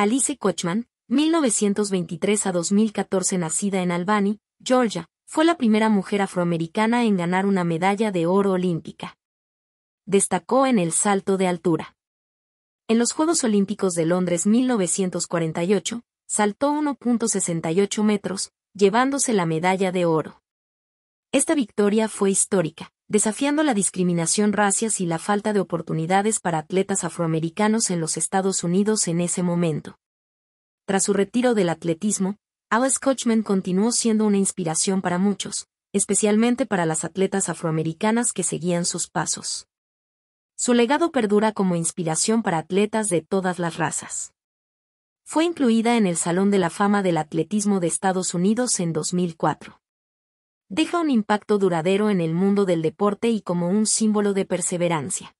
Alice Kochman, 1923 a 2014 nacida en Albany, Georgia, fue la primera mujer afroamericana en ganar una medalla de oro olímpica. Destacó en el salto de altura. En los Juegos Olímpicos de Londres 1948, saltó 1.68 metros, llevándose la medalla de oro. Esta victoria fue histórica, desafiando la discriminación racias y la falta de oportunidades para atletas afroamericanos en los Estados Unidos en ese momento. Tras su retiro del atletismo, Alice Coachman continuó siendo una inspiración para muchos, especialmente para las atletas afroamericanas que seguían sus pasos. Su legado perdura como inspiración para atletas de todas las razas. Fue incluida en el Salón de la Fama del Atletismo de Estados Unidos en 2004 deja un impacto duradero en el mundo del deporte y como un símbolo de perseverancia.